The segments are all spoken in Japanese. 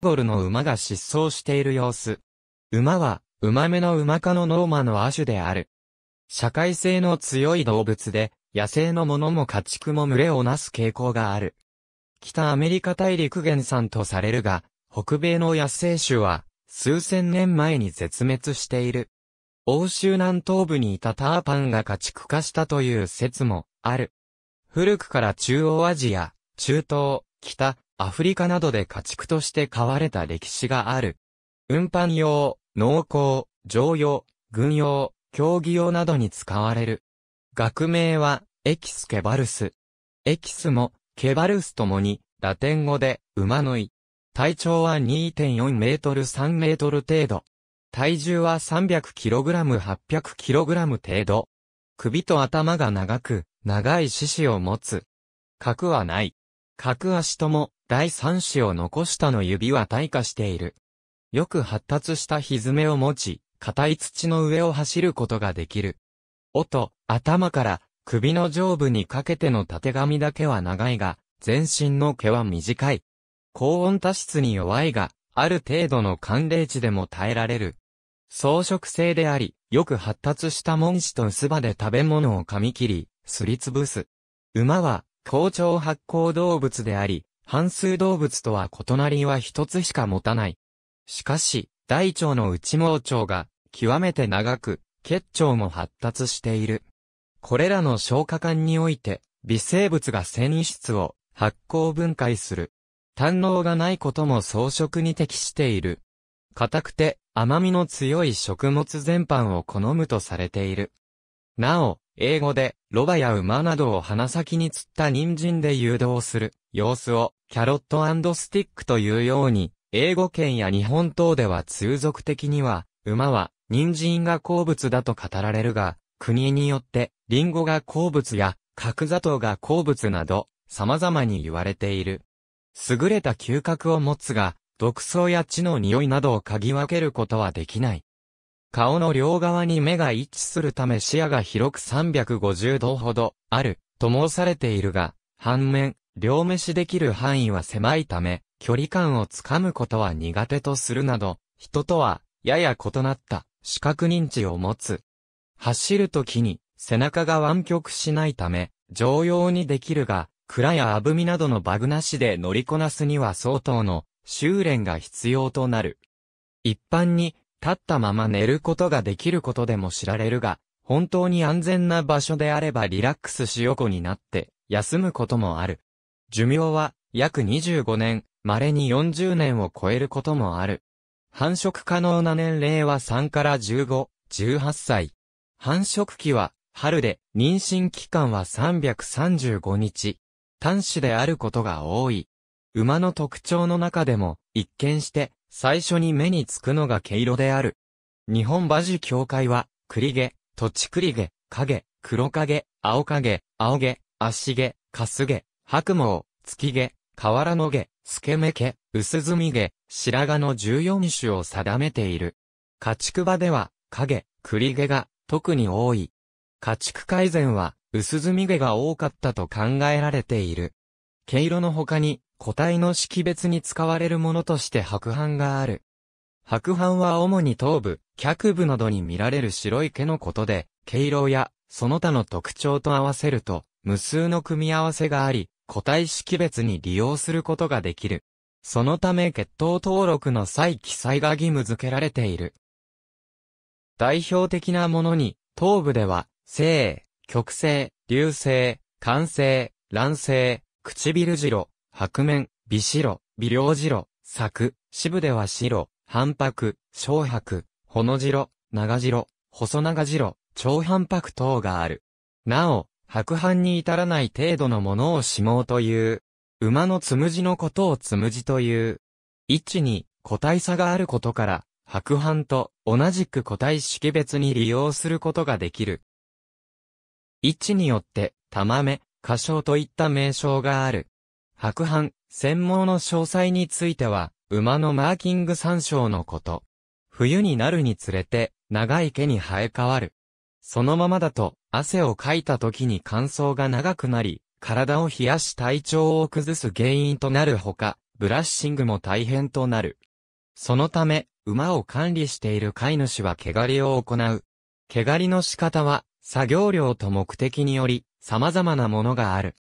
ゴルの馬が失踪している様子。馬は、馬目の馬科のノーマの亜種である。社会性の強い動物で、野生のものも家畜も群れをなす傾向がある。北アメリカ大陸原産とされるが、北米の野生種は、数千年前に絶滅している。欧州南東部にいたターパンが家畜化したという説もある。古くから中央アジア、中東、北、アフリカなどで家畜として飼われた歴史がある。運搬用、農耕、常用、軍用、競技用などに使われる。学名は、エキス・ケバルス。エキスも、ケバルスともに、ラテン語で、馬の胃。体長は2.4メートル3メートル程度。体重は3 0 0ラム8 0 0ラム程度。首と頭が長く、長い獅子を持つ。角はない。角足とも、第三子を残したの指は退化している。よく発達した蹄を持ち、硬い土の上を走ることができる。音、頭から首の上部にかけての縦髪だけは長いが、全身の毛は短い。高温多湿に弱いが、ある程度の寒冷地でも耐えられる。草食性であり、よく発達した門歯と薄葉で食べ物を噛み切り、すりつぶす。馬は、高調発行動物であり、半数動物とは異なりは一つしか持たない。しかし、大腸の内盲腸が極めて長く、結腸も発達している。これらの消化管において、微生物が繊維質を発酵分解する。胆能がないことも装飾に適している。硬くて甘みの強い食物全般を好むとされている。なお、英語で、ロバや馬などを鼻先に釣った人参で誘導する。様子をキャロットスティックというように、英語圏や日本等では通俗的には、馬は人参が好物だと語られるが、国によってリンゴが好物や角砂糖が好物など、様々に言われている。優れた嗅覚を持つが、毒草や血の匂いなどを嗅ぎ分けることはできない。顔の両側に目が一致するため視野が広く350度ほどあると申されているが、反面、両飯できる範囲は狭いため、距離感をつかむことは苦手とするなど、人とは、やや異なった視覚認知を持つ。走るときに、背中が湾曲しないため、常用にできるが、蔵やあぶみなどのバグなしで乗りこなすには相当の修練が必要となる。一般に、立ったまま寝ることができることでも知られるが、本当に安全な場所であればリラックスし横になって休むこともある。寿命は約25年、稀に40年を超えることもある。繁殖可能な年齢は3から15、18歳。繁殖期は春で、妊娠期間は335日。単子であることが多い。馬の特徴の中でも、一見して、最初に目につくのが毛色である。日本馬事協会は、栗毛、土地栗毛、影、黒影、青影、青毛、足毛、かす毛、白毛、月毛、河原の毛、透け目毛、薄墨毛、白髪の14種を定めている。家畜場では、影、栗毛が特に多い。家畜改善は、薄墨毛が多かったと考えられている。毛色の他に、個体の識別に使われるものとして白斑がある。白斑は主に頭部、脚部などに見られる白い毛のことで、毛色やその他の特徴と合わせると、無数の組み合わせがあり、個体識別に利用することができる。そのため血統登録の際記載が義務付けられている。代表的なものに、頭部では、性、極性、流性、肝性、卵性、唇白、白面、微白、微量白、柵、支部では白、反白、小白、ほの白、長白、細長白、超反白等がある。なお、白斑に至らない程度のものを死亡という。馬のつむじのことをつむじという。位置に個体差があることから、白斑と同じく個体識別に利用することができる。位置によって、玉目、過小といった名称がある。白斑、専門の詳細については、馬のマーキング参照のこと。冬になるにつれて、長い毛に生え変わる。そのままだと、汗をかいた時に乾燥が長くなり、体を冷やし体調を崩す原因となるほか、ブラッシングも大変となる。そのため、馬を管理している飼い主は毛刈りを行う。毛刈りの仕方は、作業量と目的により、様々なものがある。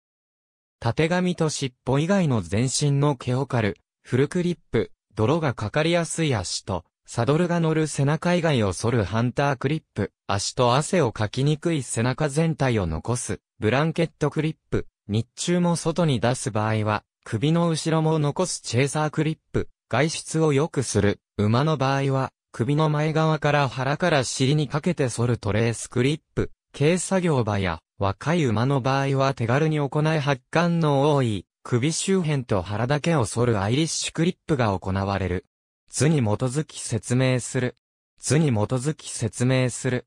縦髪と尻尾以外の全身の毛を刈る、フルクリップ、泥がかかりやすい足と、サドルが乗る背中以外を反るハンタークリップ、足と汗をかきにくい背中全体を残す、ブランケットクリップ、日中も外に出す場合は、首の後ろも残すチェーサークリップ、外出を良くする、馬の場合は、首の前側から腹から尻にかけて反るトレースクリップ、軽作業場や、若い馬の場合は手軽に行い発汗の多い、首周辺と腹だけを反るアイリッシュクリップが行われる。図に基づき説明する。図に基づき説明する。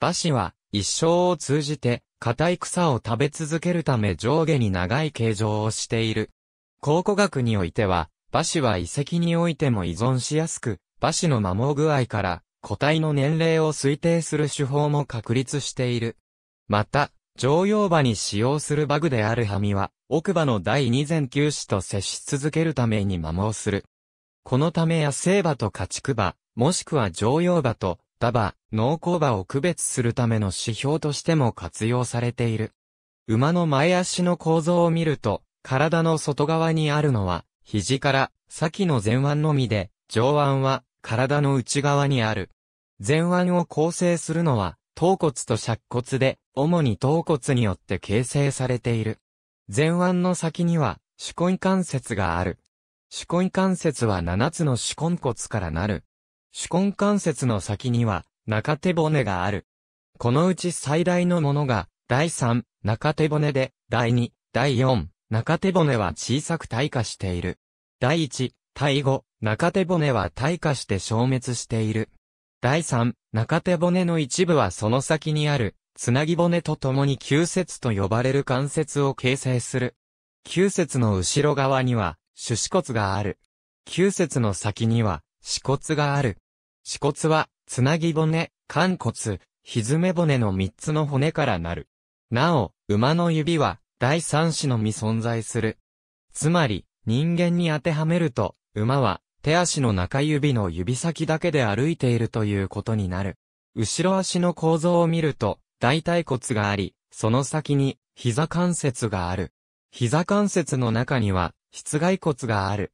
馬氏は、一生を通じて、硬い草を食べ続けるため上下に長い形状をしている。考古学においては、馬氏は遺跡においても依存しやすく、馬氏の摩耗具合から、個体の年齢を推定する手法も確立している。また、常用馬に使用する馬具であるハミは、奥歯の第二前臼歯と接し続けるために摩耗する。このため野生馬と家畜馬、もしくは常用馬と、ダバ、農耕馬を区別するための指標としても活用されている。馬の前足の構造を見ると、体の外側にあるのは、肘から先の前腕のみで、上腕は体の内側にある。前腕を構成するのは、頭骨と尺骨で、主に頭骨によって形成されている。前腕の先には、手根関節がある。手根関節は7つの手根骨からなる。手根関節の先には中手骨がある。このうち最大のものが第3、中手骨で、第2、第4、中手骨は小さく退化している。第1、第5、中手骨は退化して消滅している。第3、中手骨の一部はその先にある、つなぎ骨と共に急節と呼ばれる関節を形成する。急節の後ろ側には、手子骨がある。九節の先には、死骨がある。死骨は、つなぎ骨、肝骨、ひずめ骨の三つの骨からなる。なお、馬の指は、第三子のみ存在する。つまり、人間に当てはめると、馬は、手足の中指の指先だけで歩いているということになる。後ろ足の構造を見ると、大腿骨があり、その先に、膝関節がある。膝関節の中には、室外骨がある。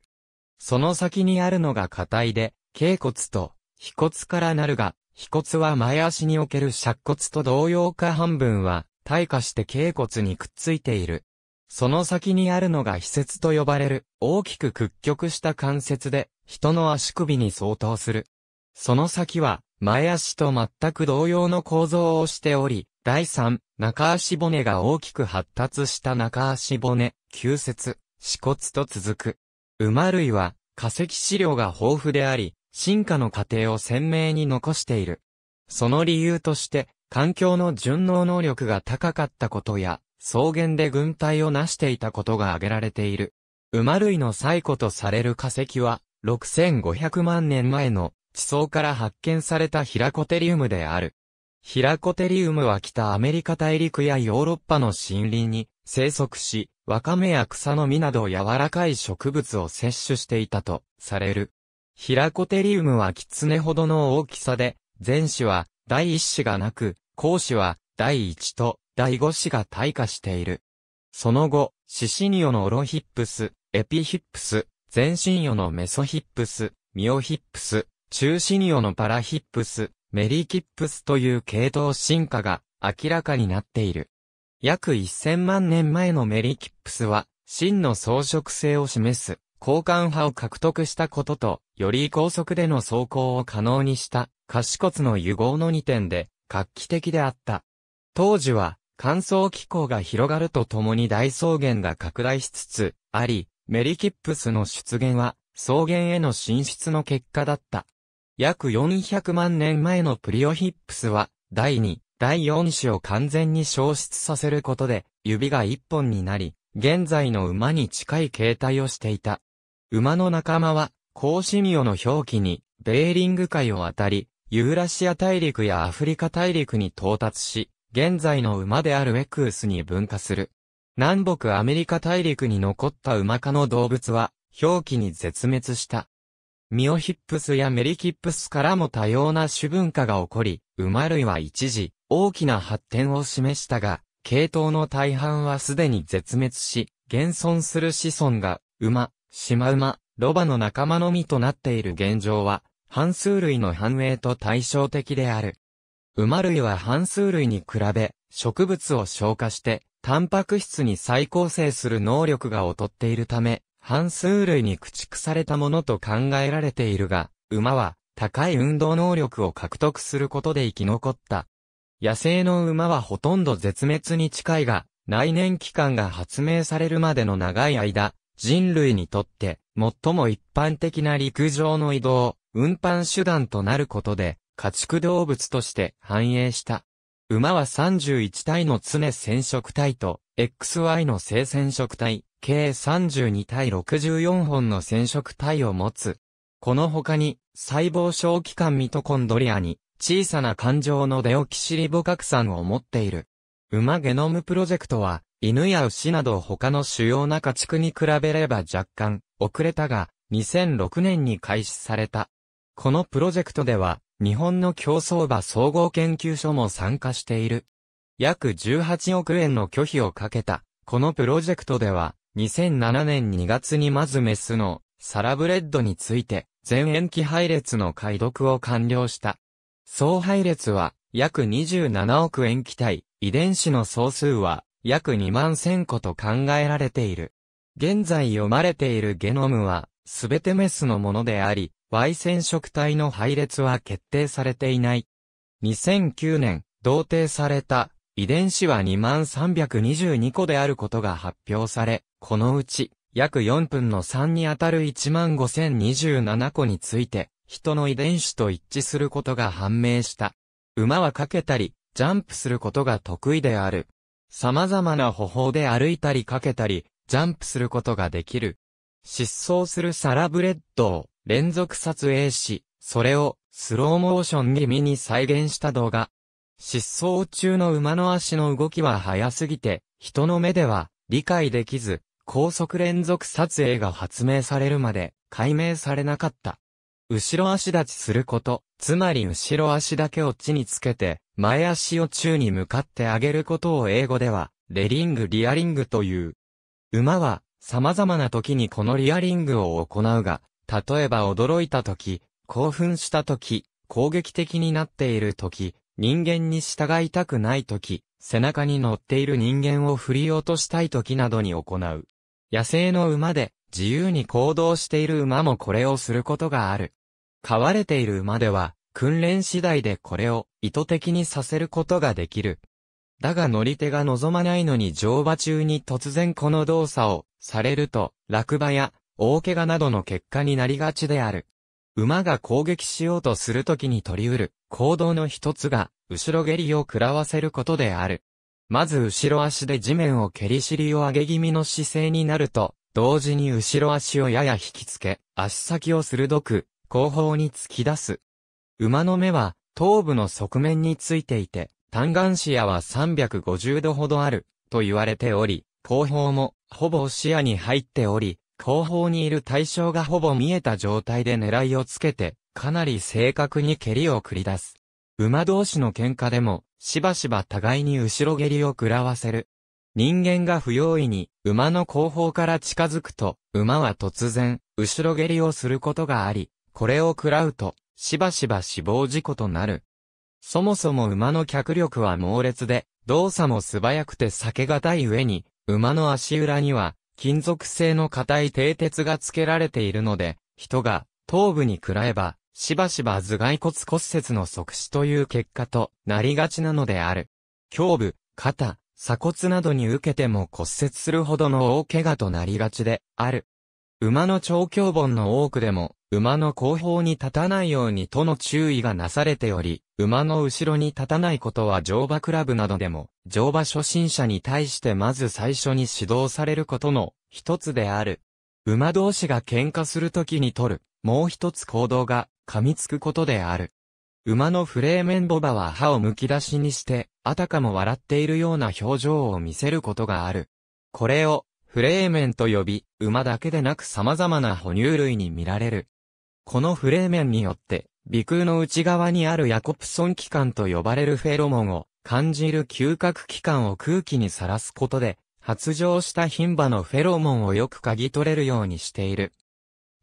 その先にあるのが硬いで、頸骨と、皮骨からなるが、皮骨は前足における尺骨と同様か半分は、退化して頸骨にくっついている。その先にあるのが皮節と呼ばれる、大きく屈曲した関節で、人の足首に相当する。その先は、前足と全く同様の構造をしており、第3、中足骨が大きく発達した中足骨、旧節、死骨と続く。馬類は化石資料が豊富であり、進化の過程を鮮明に残している。その理由として、環境の順応能力が高かったことや、草原で軍隊を成していたことが挙げられている。馬類の最古とされる化石は、6500万年前の地層から発見されたヒラコテリウムである。ヒラコテリウムは北アメリカ大陸やヨーロッパの森林に生息し、わかめや草の実など柔らかい植物を摂取していたとされる。ヒラコテリウムはキツネほどの大きさで、前肢は第一子がなく、後肢は第一と第五子が退化している。その後、シシニオのオロヒップス、エピヒップス、全身魚のメソヒップス、ミオヒップス、中シニオのパラヒップス、メリキップスという系統進化が明らかになっている。約1000万年前のメリキップスは、真の装飾性を示す、交換派を獲得したことと、より高速での走行を可能にした、カシコツの融合の2点で、画期的であった。当時は、乾燥気候が広がるとともに大草原が拡大しつつ、あり、メリキップスの出現は、草原への進出の結果だった。約400万年前のプリオヒップスは、第二、第4子を完全に消失させることで、指が1本になり、現在の馬に近い形態をしていた。馬の仲間は、コウシミオの表記に、ベーリング海を渡り、ユーラシア大陸やアフリカ大陸に到達し、現在の馬であるエクースに分化する。南北アメリカ大陸に残った馬科の動物は、表記に絶滅した。ミオヒップスやメリキップスからも多様な種文化が起こり、馬類は一時、大きな発展を示したが、系統の大半はすでに絶滅し、現存する子孫が、馬、シマウマ、ロバの仲間のみとなっている現状は、半数類の繁栄と対照的である。馬類は半数類に比べ、植物を消化して、タンパク質に再構成する能力が劣っているため、半数類に駆逐されたものと考えられているが、馬は高い運動能力を獲得することで生き残った野生の馬はほとんど絶滅に近いが、内燃機関が発明されるまでの長い間、人類にとって、最も一般的な陸上の移動、運搬手段となることで、家畜動物として繁栄した。馬は31体の常染色体と、XY の性染色体、計32体64本の染色体を持つ。この他に、細胞小器官ミトコンドリアに、小さな感情のデオキシリボ核酸を持っている。馬ゲノムプロジェクトは、犬や牛など他の主要な家畜に比べれば若干遅れたが、2006年に開始された。このプロジェクトでは、日本の競争馬総合研究所も参加している。約18億円の拒否をかけた。このプロジェクトでは、2007年2月にまずメスのサラブレッドについて、全延期配列の解読を完了した。総配列は約27億塩基体、遺伝子の総数は約2万1000個と考えられている。現在読まれているゲノムは、すべてメスのものであり、Y 染色体の配列は決定されていない。2009年、同定された遺伝子は2322個であることが発表され、このうち約4分の3にあたる15027個について、人の遺伝子と一致することが判明した。馬はかけたり、ジャンプすることが得意である。様々な方法で歩いたりかけたり、ジャンプすることができる。失踪するサラブレッドを連続撮影し、それをスローモーション気味に再現した動画。失踪中の馬の足の動きは速すぎて、人の目では理解できず、高速連続撮影が発明されるまで解明されなかった。後ろ足立ちすること、つまり後ろ足だけを地につけて、前足を宙に向かって上げることを英語では、レリング・リアリングという。馬は、様々な時にこのリアリングを行うが、例えば驚いた時、興奮した時、攻撃的になっている時、人間に従いたくない時、背中に乗っている人間を振り落としたい時などに行う。野生の馬で、自由に行動している馬もこれをすることがある。飼われている馬では、訓練次第でこれを意図的にさせることができる。だが乗り手が望まないのに乗馬中に突然この動作をされると、落馬や大怪我などの結果になりがちである。馬が攻撃しようとするときに取り得る行動の一つが、後ろ蹴りを食らわせることである。まず後ろ足で地面を蹴り尻を上げ気味の姿勢になると、同時に後ろ足をやや引きつけ、足先を鋭く後方に突き出す。馬の目は頭部の側面についていて、単眼視野は350度ほどあると言われており、後方もほぼ視野に入っており、後方にいる対象がほぼ見えた状態で狙いをつけて、かなり正確に蹴りを繰り出す。馬同士の喧嘩でも、しばしば互いに後ろ蹴りを食らわせる。人間が不用意に馬の後方から近づくと、馬は突然、後ろ蹴りをすることがあり、これを食らうと、しばしば死亡事故となる。そもそも馬の脚力は猛烈で、動作も素早くて避けがたい上に、馬の足裏には、金属製の硬い蹄鉄が付けられているので、人が、頭部に食らえば、しばしば頭蓋骨骨折の即死という結果となりがちなのである。胸部、肩、鎖骨などに受けても骨折するほどの大怪我となりがちである。馬の長胸本の多くでも馬の後方に立たないようにとの注意がなされており、馬の後ろに立たないことは乗馬クラブなどでも、乗馬初心者に対してまず最初に指導されることの一つである。馬同士が喧嘩するときに取る、もう一つ行動が噛みつくことである。馬のフレーメンボバは歯をむき出しにして、あたかも笑っているような表情を見せることがある。これを、フレーメンと呼び、馬だけでなく様々な哺乳類に見られる。このフレーメンによって、鼻腔の内側にあるヤコプソン器官と呼ばれるフェロモンを感じる嗅覚器官を空気にさらすことで、発情した牝馬のフェロモンをよく嗅ぎ取れるようにしている。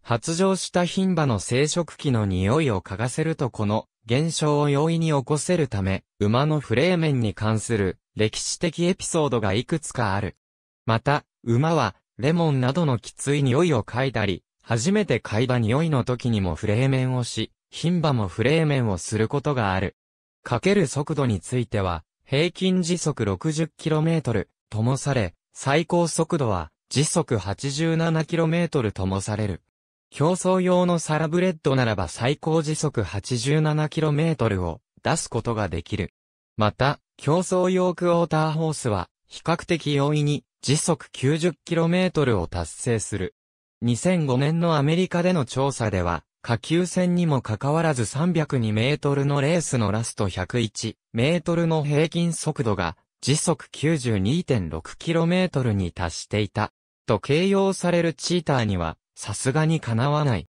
発情した牝馬の生殖器の匂いを嗅がせるとこの現象を容易に起こせるため、馬のフレーメンに関する歴史的エピソードがいくつかある。また、馬はレモンなどのきつい匂いを嗅いだり、初めて嗅いだ匂いの時にもフレーメンをし、牝馬もフレーメンをすることがある。かける速度については、平均時速 60km ともされ、最高速度は時速 87km ともされる。競争用のサラブレッドならば最高時速 87km を出すことができる。また、競争用クォーターホースは比較的容易に時速 90km を達成する。2005年のアメリカでの調査では、下級戦にもかかわらず302メートルのレースのラスト101メートルの平均速度が時速9 2 6トルに達していた。と形容されるチーターには、さすがにかなわない。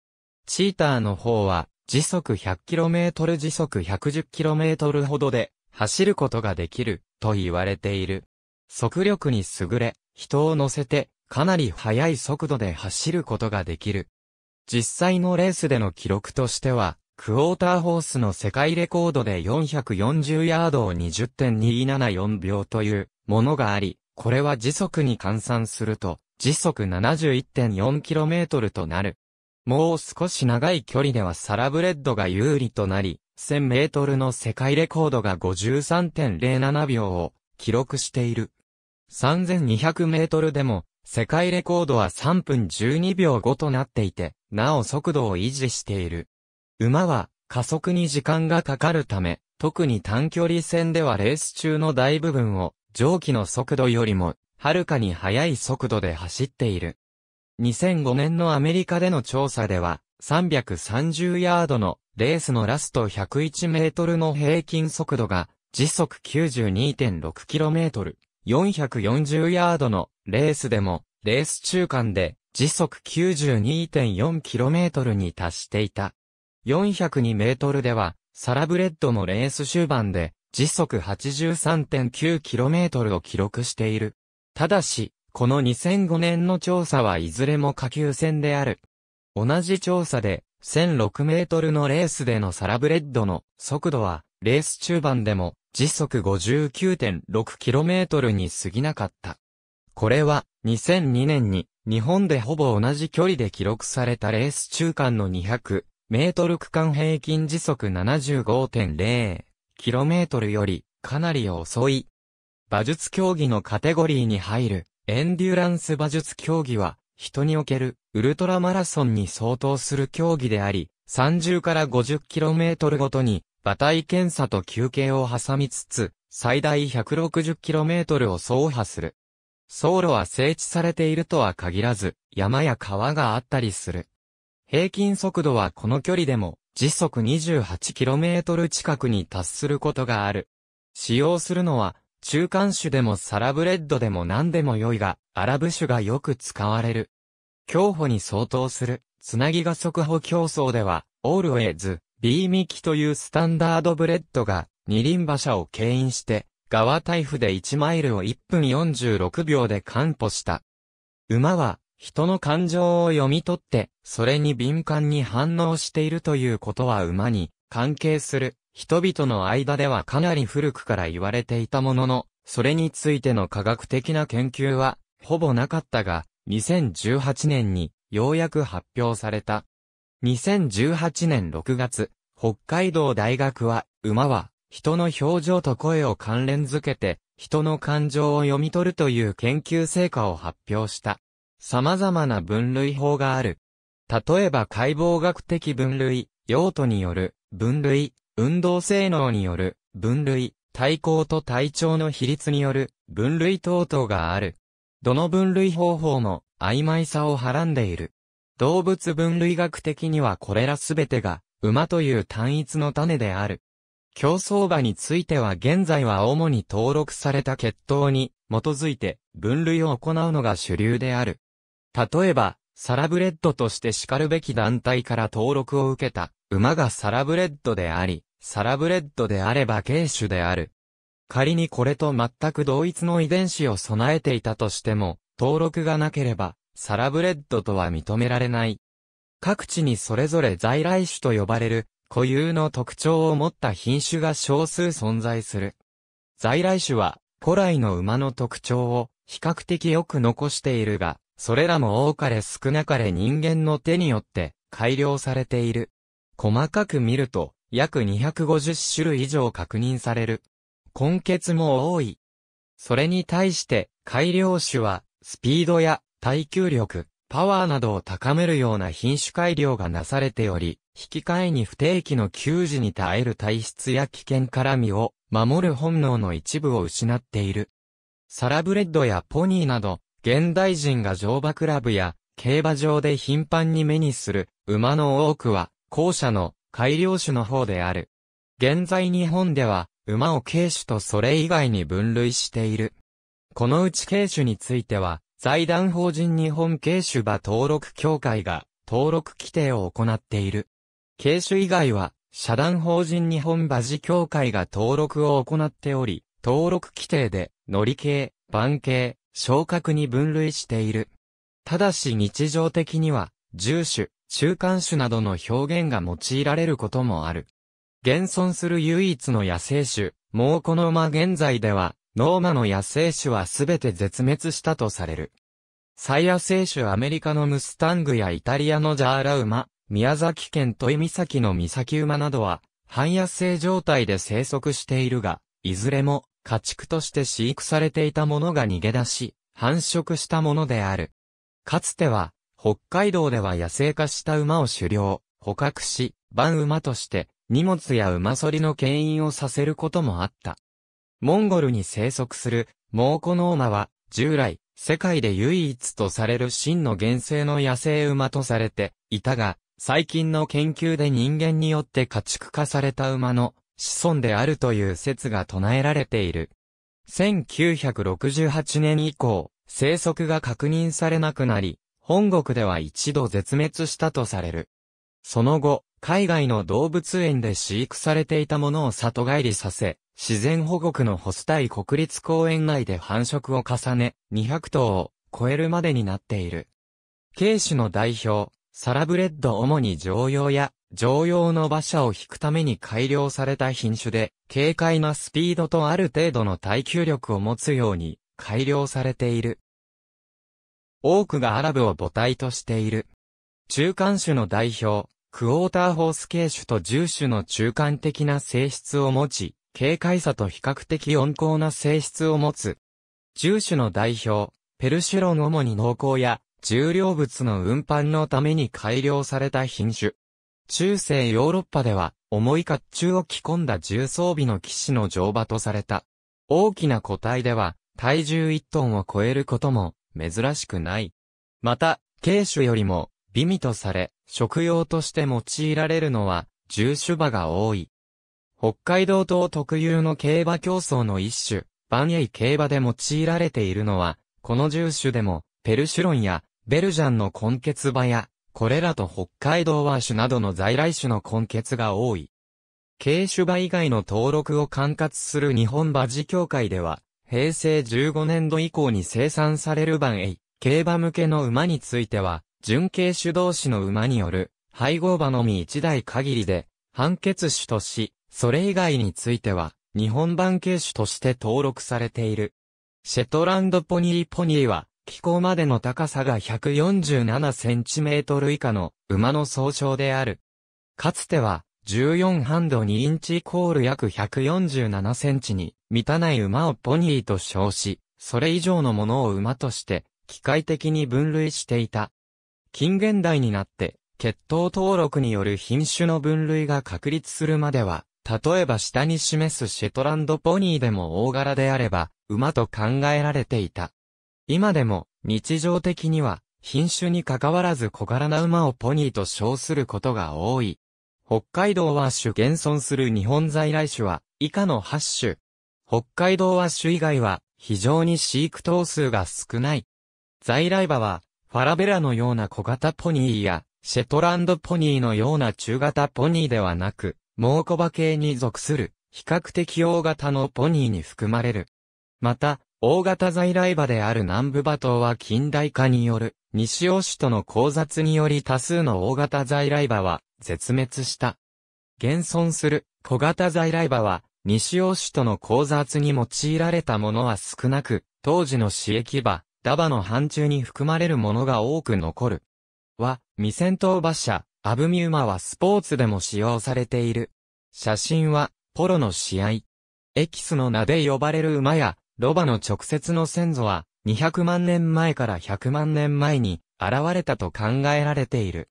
チーターの方は、時速1 0 0トル時速1 1 0トルほどで、走ることができる、と言われている。速力に優れ、人を乗せて、かなり速い速度で走ることができる。実際のレースでの記録としては、クォーターホースの世界レコードで440ヤードを20.274秒というものがあり、これは時速に換算すると、時速 71.4km となる。もう少し長い距離ではサラブレッドが有利となり、1000メートルの世界レコードが53.07秒を記録している。3200メートルでも世界レコードは3分12秒5となっていて、なお速度を維持している。馬は加速に時間がかかるため、特に短距離戦ではレース中の大部分を蒸気の速度よりもはるかに速い速度で走っている。2005年のアメリカでの調査では330ヤードのレースのラスト101メートルの平均速度が時速9 2 6トル。440ヤードのレースでも、レース中間で時速 92.4km に達していた。402メートルでは、サラブレッドもレース終盤で時速 83.9km を記録している。ただし、この2005年の調査はいずれも下級戦である。同じ調査で、1006メートルのレースでのサラブレッドの速度は、レース中盤でも時速 59.6km に過ぎなかった。これは2002年に日本でほぼ同じ距離で記録されたレース中間の200メートル区間平均時速 75.0km よりかなり遅い。馬術競技のカテゴリーに入るエンデュランス馬術競技は人におけるウルトラマラソンに相当する競技であり、30から 50km ごとに馬体検査と休憩を挟みつつ、最大 160km を走破する。走路は整地されているとは限らず、山や川があったりする。平均速度はこの距離でも、時速 28km 近くに達することがある。使用するのは、中間種でもサラブレッドでも何でも良いが、アラブ種がよく使われる。競歩に相当する、つなぎが速歩競争では、オールウェイズ、ビーミキというスタンダードブレッドが、二輪馬車を牽引して、側タイフで1マイルを1分46秒で完歩した。馬は、人の感情を読み取って、それに敏感に反応しているということは馬に関係する人々の間ではかなり古くから言われていたものの、それについての科学的な研究はほぼなかったが、2018年にようやく発表された。2018年6月、北海道大学は、馬は、人の表情と声を関連づけて、人の感情を読み取るという研究成果を発表した。様々な分類法がある。例えば解剖学的分類、用途による分類、運動性能による分類、体高と体調の比率による分類等々がある。どの分類方法も曖昧さをはらんでいる。動物分類学的にはこれらすべてが、馬という単一の種である。競争馬については現在は主に登録された血統に基づいて分類を行うのが主流である。例えば、サラブレッドとして叱るべき団体から登録を受けた馬がサラブレッドであり、サラブレッドであれば軽種である。仮にこれと全く同一の遺伝子を備えていたとしても、登録がなければ、サラブレッドとは認められない。各地にそれぞれ在来種と呼ばれる固有の特徴を持った品種が少数存在する。在来種は古来の馬の特徴を比較的よく残しているが、それらも多かれ少なかれ人間の手によって改良されている。細かく見ると約250種類以上確認される。根血も多い。それに対して改良種はスピードや耐久力、パワーなどを高めるような品種改良がなされており、引き換えに不定期の給仕に耐える体質や危険絡みを守る本能の一部を失っている。サラブレッドやポニーなど、現代人が乗馬クラブや競馬場で頻繁に目にする馬の多くは後者の改良種の方である。現在日本では馬を軽種とそれ以外に分類している。このうち軽種については財団法人日本軽主馬登録協会が登録規定を行っている。軽主以外は、社団法人日本馬事協会が登録を行っており、登録規定で、乗り系、番系、昇格に分類している。ただし日常的には、重種、中間種などの表現が用いられることもある。現存する唯一の野生種、もうこの馬現在では、ノーマの野生種はすべて絶滅したとされる。最野生種アメリカのムスタングやイタリアのジャーラ馬、宮崎県都井岬の岬馬などは、半野生状態で生息しているが、いずれも家畜として飼育されていたものが逃げ出し、繁殖したものである。かつては、北海道では野生化した馬を狩猟、捕獲し、番馬として、荷物や馬そりの牽引をさせることもあった。モンゴルに生息する、モーコノーマは、従来、世界で唯一とされる真の原生の野生馬とされていたが、最近の研究で人間によって家畜化された馬の子孫であるという説が唱えられている。1968年以降、生息が確認されなくなり、本国では一度絶滅したとされる。その後、海外の動物園で飼育されていたものを里帰りさせ、自然保護区のホスタイ国立公園内で繁殖を重ね、200頭を超えるまでになっている。慶種の代表、サラブレッド主に常用や常用の馬車を引くために改良された品種で、軽快なスピードとある程度の耐久力を持つように改良されている。多くがアラブを母体としている。中間種の代表、クォーターホース系種と重種の中間的な性質を持ち、軽快さと比較的温厚な性質を持つ。重種の代表、ペルシュロン主に濃厚や重量物の運搬のために改良された品種。中世ヨーロッパでは重い甲冑を着込んだ重装備の騎士の乗馬とされた。大きな個体では体重1トンを超えることも珍しくない。また、軽種よりも美味とされ、食用として用いられるのは重種馬が多い。北海道島特有の競馬競争の一種、バエイ競馬で用いられているのは、この重種でも、ペルシュロンや、ベルジャンの根血馬や、これらと北海道和種などの在来種の根血が多い。軽種馬以外の登録を管轄する日本馬事協会では、平成15年度以降に生産されるバエイ、競馬向けの馬については、純軽種同士の馬による、配合馬のみ一台限りで、判決種とし、それ以外については、日本版系種として登録されている。シェトランドポニーポニーは、気候までの高さが1 4 7トル以下の馬の総称である。かつては、14ハンド2インチイコール約147センチに満たない馬をポニーと称し、それ以上のものを馬として機械的に分類していた。近現代になって、血統登録による品種の分類が確立するまでは、例えば下に示すシェトランドポニーでも大柄であれば、馬と考えられていた。今でも、日常的には、品種に関わらず小柄な馬をポニーと称することが多い。北海道ワッシュ現存する日本在来種は、以下の8種。北海道ワッシュ以外は、非常に飼育頭数が少ない。在来馬は、ファラベラのような小型ポニーや、シェトランドポニーのような中型ポニーではなく、モーコバ系に属する、比較的大型のポニーに含まれる。また、大型在来馬である南部馬頭は近代化による、西尾市との交雑により多数の大型在来馬は、絶滅した。現存する、小型在来馬は、西尾市との交雑に用いられたものは少なく、当時の市駅馬、ダバの範疇に含まれるものが多く残る。は、未戦闘馬車、アブミウマはスポーツでも使用されている。写真は、ポロの試合。エキスの名で呼ばれる馬や、ロバの直接の先祖は、200万年前から100万年前に、現れたと考えられている。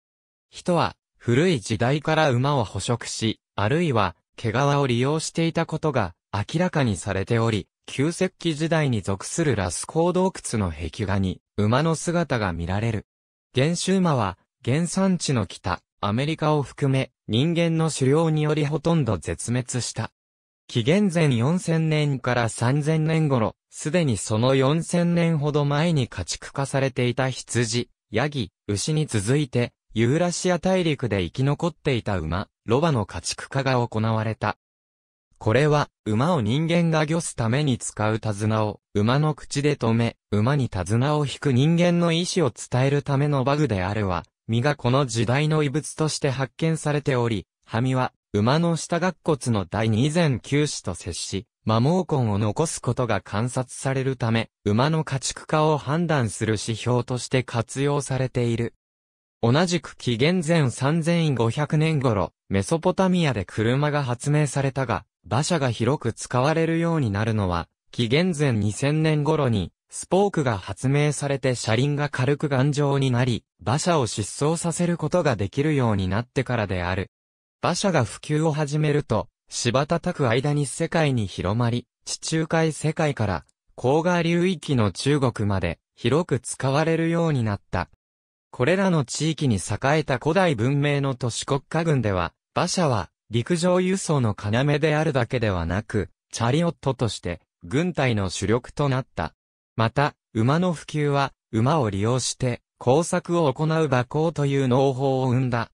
人は、古い時代から馬を捕食し、あるいは、毛皮を利用していたことが、明らかにされており、旧石器時代に属するラスコー洞窟の壁画に、馬の姿が見られる。原種馬は、原産地の北、アメリカを含め、人間の狩猟によりほとんど絶滅した。紀元前4000年から3000年頃、すでにその4000年ほど前に家畜化されていた羊、ヤギ、牛に続いて、ユーラシア大陸で生き残っていた馬、ロバの家畜化が行われた。これは、馬を人間が漁すために使う手綱を、馬の口で止め、馬に手綱を引く人間の意志を伝えるためのバグであるわ、身がこの時代の遺物として発見されており、ハミは、馬の下顎骨の第二前九死と接し、摩耗根を残すことが観察されるため、馬の家畜化を判断する指標として活用されている。同じく紀元前3500年頃、メソポタミアで車が発明されたが、馬車が広く使われるようになるのは、紀元前2000年頃に、スポークが発明されて車輪が軽く頑丈になり、馬車を疾走させることができるようになってからである。馬車が普及を始めると、柴叩く間に世界に広まり、地中海世界から、黄河流域の中国まで、広く使われるようになった。これらの地域に栄えた古代文明の都市国家群では、馬車は陸上輸送の要であるだけではなく、チャリオットとして軍隊の主力となった。また、馬の普及は、馬を利用して、工作を行う馬行という農法を生んだ。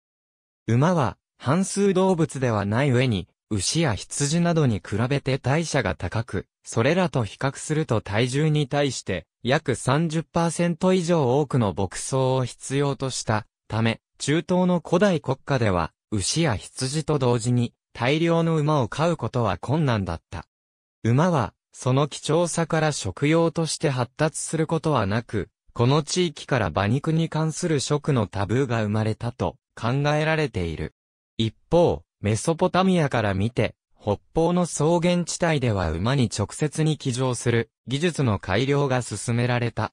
馬は、半数動物ではない上に、牛や羊などに比べて代謝が高く、それらと比較すると体重に対して、約30%以上多くの牧草を必要としたため、中東の古代国家では、牛や羊と同時に、大量の馬を飼うことは困難だった。馬は、その貴重さから食用として発達することはなく、この地域から馬肉に関する食のタブーが生まれたと考えられている。一方、メソポタミアから見て、北方の草原地帯では馬に直接に騎乗する技術の改良が進められた。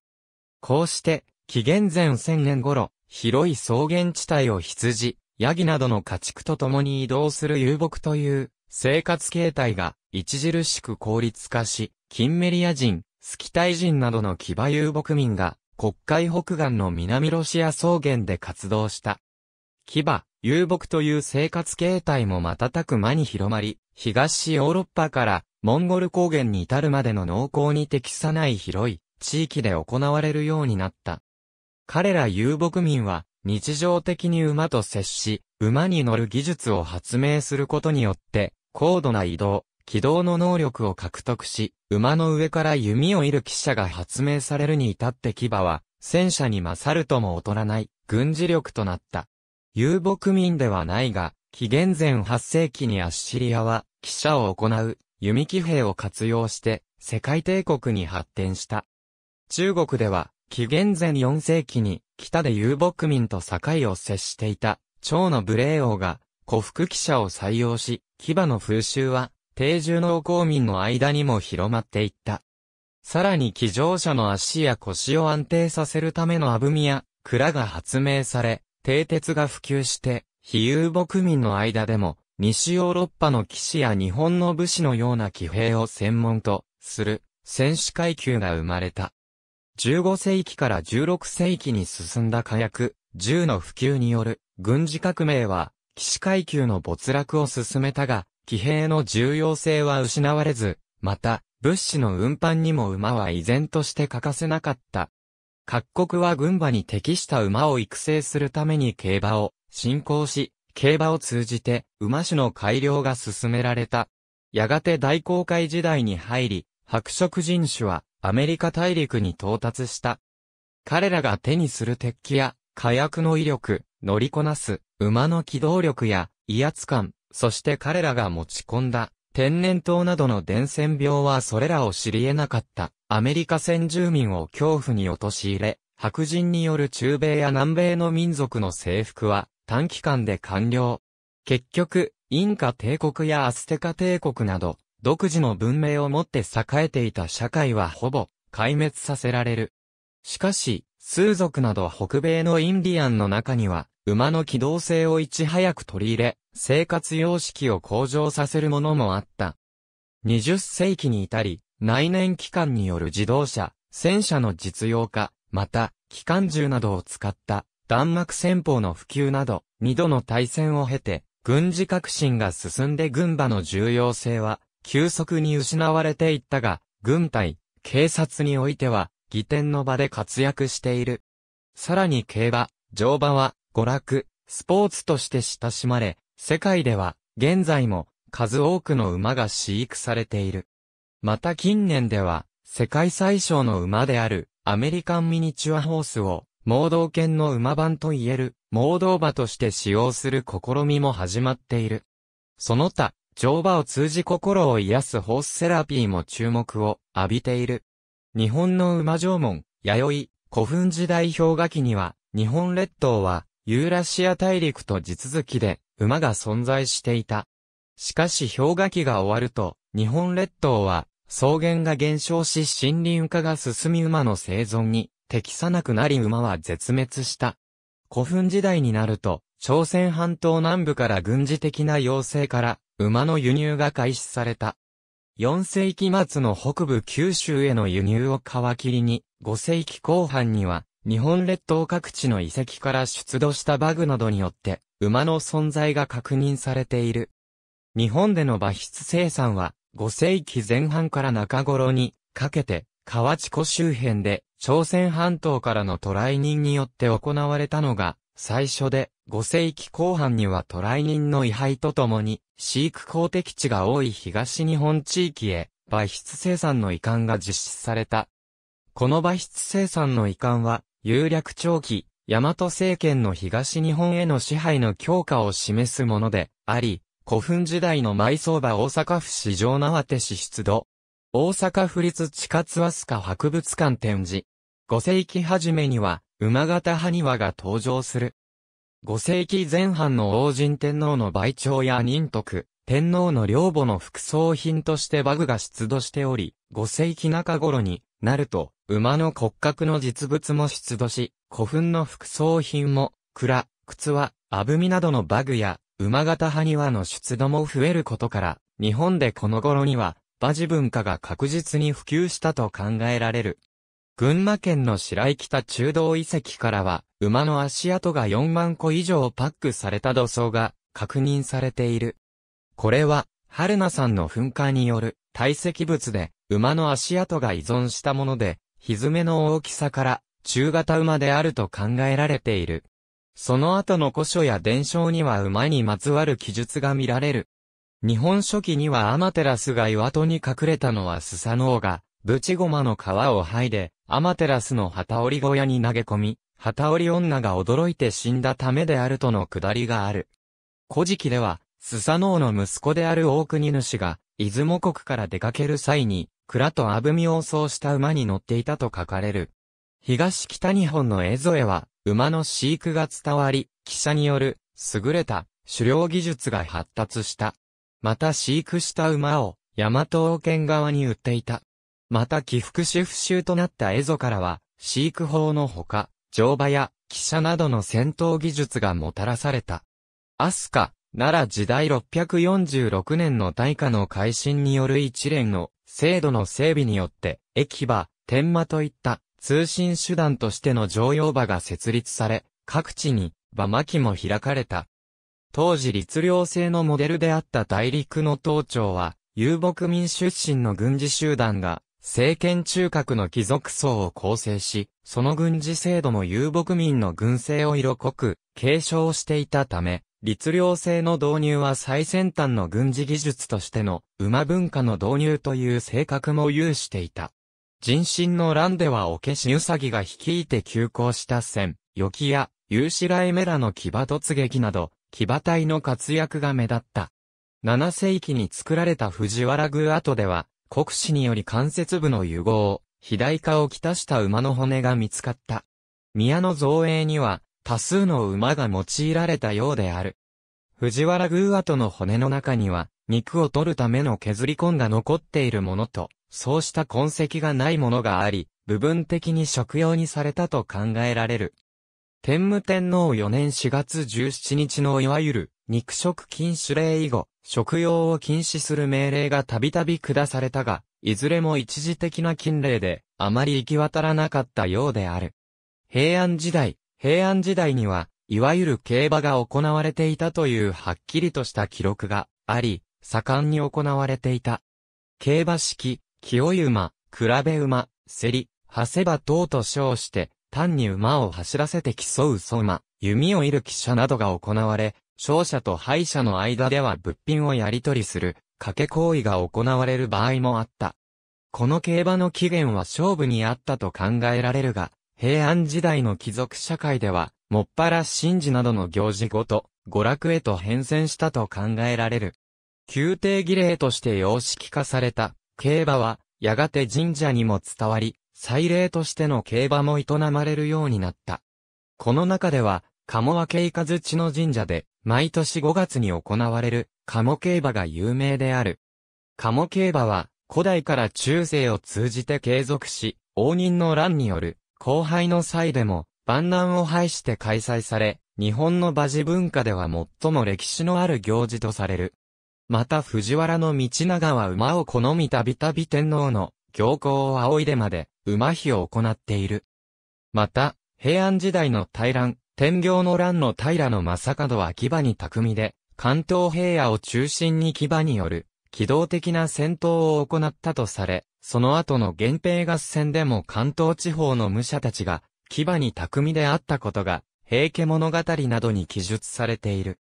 こうして、紀元前1000年頃、広い草原地帯を羊、ヤギなどの家畜と共に移動する遊牧という生活形態が著しく効率化し、キンメリア人、スキタイ人などの騎馬遊牧民が、国会北岸の南ロシア草原で活動した。騎馬、遊牧という生活形態も瞬く間に広まり、東ヨーロッパからモンゴル高原に至るまでの農耕に適さない広い地域で行われるようになった。彼ら遊牧民は日常的に馬と接し、馬に乗る技術を発明することによって、高度な移動、軌道の能力を獲得し、馬の上から弓を射る汽車が発明されるに至って騎馬は、戦車に勝るとも劣らない、軍事力となった。遊牧民ではないが、紀元前8世紀にアッシリアは、汽車を行う、弓騎兵を活用して、世界帝国に発展した。中国では、紀元前4世紀に、北で遊牧民と境を接していた、趙の無礼王が、古服汽車を採用し、騎馬の風習は、定住農耕民の間にも広まっていった。さらに騎乗者の足や腰を安定させるためのアブミや、蔵が発明され、蹄鉄が普及して、非遊牧民の間でも、西ヨーロッパの騎士や日本の武士のような騎兵を専門とする戦士階級が生まれた。15世紀から16世紀に進んだ火薬、銃の普及による軍事革命は騎士階級の没落を進めたが、騎兵の重要性は失われず、また、物資の運搬にも馬は依然として欠かせなかった。各国は軍馬に適した馬を育成するために競馬を進行し、競馬を通じて馬種の改良が進められた。やがて大航海時代に入り、白色人種はアメリカ大陸に到達した。彼らが手にする鉄器や火薬の威力、乗りこなす馬の機動力や威圧感、そして彼らが持ち込んだ、天然痘などの伝染病はそれらを知り得なかった、アメリカ先住民を恐怖に陥れ、白人による中米や南米の民族の征服は、短期間で完了。結局、インカ帝国やアステカ帝国など、独自の文明をもって栄えていた社会はほぼ、壊滅させられる。しかし、数族など北米のインディアンの中には、馬の機動性をいち早く取り入れ、生活様式を向上させるものもあった。20世紀に至り、内燃機関による自動車、戦車の実用化、また、機関銃などを使った弾幕戦法の普及など、二度の対戦を経て、軍事革新が進んで軍馬の重要性は、急速に失われていったが、軍隊、警察においては、儀典の場で活躍している。さらに競馬、乗馬は、娯楽、スポーツとして親しまれ、世界では、現在も、数多くの馬が飼育されている。また近年では、世界最小の馬である、アメリカンミニチュアホースを、盲導犬の馬版といえる、盲導馬として使用する試みも始まっている。その他、乗馬を通じ心を癒すホースセラピーも注目を浴びている。日本の馬縄文、弥生、古墳時代氷河期には、日本列島はユーラシア大陸と地続きで馬が存在していた。しかし氷河期が終わると、日本列島は草原が減少し森林化が進み馬の生存に適さなくなり馬は絶滅した。古墳時代になると、朝鮮半島南部から軍事的な要請から馬の輸入が開始された。4世紀末の北部九州への輸入を皮切りに、5世紀後半には日本列島各地の遺跡から出土した馬具などによって、馬の存在が確認されている。日本での馬筆生産は、5世紀前半から中頃にかけて、河内湖周辺で、朝鮮半島からの渡来人によって行われたのが、最初で、5世紀後半には渡来人の位牌とともに、飼育公的地が多い東日本地域へ、馬筆生産の移管が実施された。この馬筆生産の移管は、有略長期、大和政権の東日本への支配の強化を示すものであり、古墳時代の埋葬場大阪府市場縄手市出土。大阪府立地下津飛鳥博物館展示。5世紀初めには、馬形埴輪が登場する。5世紀前半の王神天皇の倍長や仁徳、天皇の領母の副葬品として馬具が出土しており、5世紀中頃になると、馬の骨格の実物も出土し、古墳の副葬品も、蔵、靴は、あぶみなどのバグや、馬型埴輪の出土も増えることから、日本でこの頃には、馬事文化が確実に普及したと考えられる。群馬県の白井北中道遺跡からは、馬の足跡が4万個以上パックされた土葬が確認されている。これは、春菜さんの噴火による堆積物で、馬の足跡が依存したもので、蹄の大きさから中型馬であると考えられている。その後の古書や伝承には馬にまつわる記述が見られる。日本書紀にはアマテラスが岩戸に隠れたのはスサノオが、ブチゴマの皮を剥いで、アマテラスの旗織小屋に投げ込み、旗織女が驚いて死んだためであるとのくだりがある。古事記では、スサノオの息子である大国主が、出雲国から出かける際に、蔵とあぶみをそうした馬に乗っていたと書かれる。東北日本のゾ添は、馬の飼育が伝わり、記者による、優れた、狩猟技術が発達した。また飼育した馬を、大和王権側に売っていた。また起伏し不臭となったエゾからは、飼育法のほか、乗馬や、汽車などの戦闘技術がもたらされた。アスカ、奈良時代646年の大化の改新による一連の制度の整備によって、駅場、天馬といった通信手段としての常用場が設立され、各地に馬巻も開かれた。当時律令制のモデルであった大陸の東庁は、遊牧民出身の軍事集団が、政権中核の貴族層を構成し、その軍事制度も遊牧民の軍政を色濃く継承していたため、律令制の導入は最先端の軍事技術としての馬文化の導入という性格も有していた。人心の乱ではおけしうさぎが率いて急行した戦、よきや、有志えメラの騎馬突撃など、騎馬隊の活躍が目立った。7世紀に作られた藤原宮跡では、国史により関節部の融合、肥大化をきたした馬の骨が見つかった。宮の造営には、多数の馬が用いられたようである。藤原宮跡の骨の中には、肉を取るための削り込んが残っているものと、そうした痕跡がないものがあり、部分的に食用にされたと考えられる。天武天皇4年4月17日のいわゆる肉食禁止令以後、食用を禁止する命令がたびたび下されたが、いずれも一時的な禁令で、あまり行き渡らなかったようである。平安時代、平安時代には、いわゆる競馬が行われていたというはっきりとした記録があり、盛んに行われていた。競馬式、清い馬、比べ馬、競り、長せ馬等と称して、単に馬を走らせて競う相馬、弓を射る汽車などが行われ、勝者と敗者の間では物品をやり取りする、賭け行為が行われる場合もあった。この競馬の起源は勝負にあったと考えられるが、平安時代の貴族社会では、もっぱら神事などの行事ごと、娯楽へと変遷したと考えられる。宮廷儀礼として様式化された、競馬は、やがて神社にも伝わり、祭礼としての競馬も営まれるようになった。この中では、鴨分けいかずちの神社で、毎年5月に行われる、鴨競馬が有名である。鴨競馬は、古代から中世を通じて継続し、応仁の乱による後輩の際でも、万難を排して開催され、日本の馬事文化では最も歴史のある行事とされる。また藤原道長は馬を好みたびたび天皇の行幸を仰いでまで馬費を行っている。また、平安時代の大乱、天行の乱の平の正門は牙に巧みで、関東平野を中心に牙による、機動的な戦闘を行ったとされ、その後の源平合戦でも関東地方の武者たちが、牙に巧みであったことが、平家物語などに記述されている。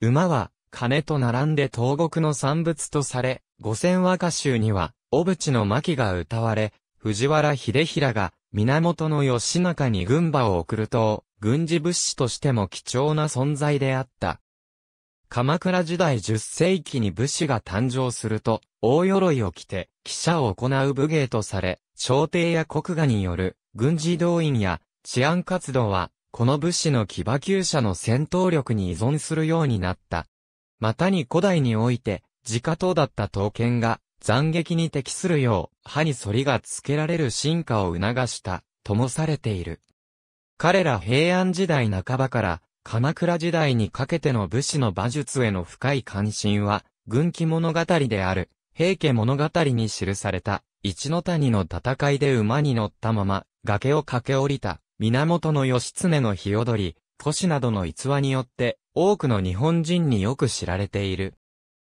馬は、金と並んで東国の産物とされ、五千和歌集には、小渕の巻が歌われ、藤原秀平が、源義仲に軍馬を送ると、軍事物資としても貴重な存在であった。鎌倉時代10世紀に武士が誕生すると、大鎧を着て、記者を行う武芸とされ、朝廷や国画による軍事動員や治安活動は、この武士の騎馬厩舎の戦闘力に依存するようになった。またに古代において、自家党だった刀剣が、斬撃に適するよう、歯に反りがつけられる進化を促した、ともされている。彼ら平安時代半ばから、鎌倉時代にかけての武士の馬術への深い関心は、軍記物語である、平家物語に記された、一の谷の戦いで馬に乗ったまま、崖を駆け下りた、源義経の日踊り、古史などの逸話によって、多くの日本人によく知られている。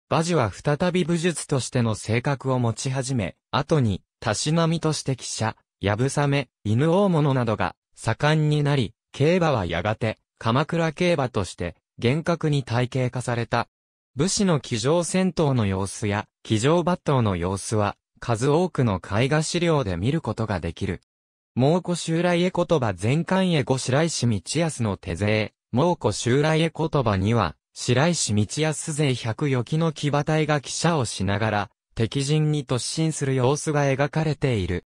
馬事は再び武術としての性格を持ち始め、後に、たしなみとして汽車、やぶさめ、犬大物などが、盛んになり、競馬はやがて、鎌倉競馬として厳格に体系化された。武士の騎乗戦闘の様子や騎乗抜刀の様子は数多くの絵画資料で見ることができる。猛虎襲来絵言葉全巻へ五白石道康の手勢、猛虎襲来絵言葉には、白石道康勢百余機の騎馬隊が汽車をしながら、敵陣に突進する様子が描かれている。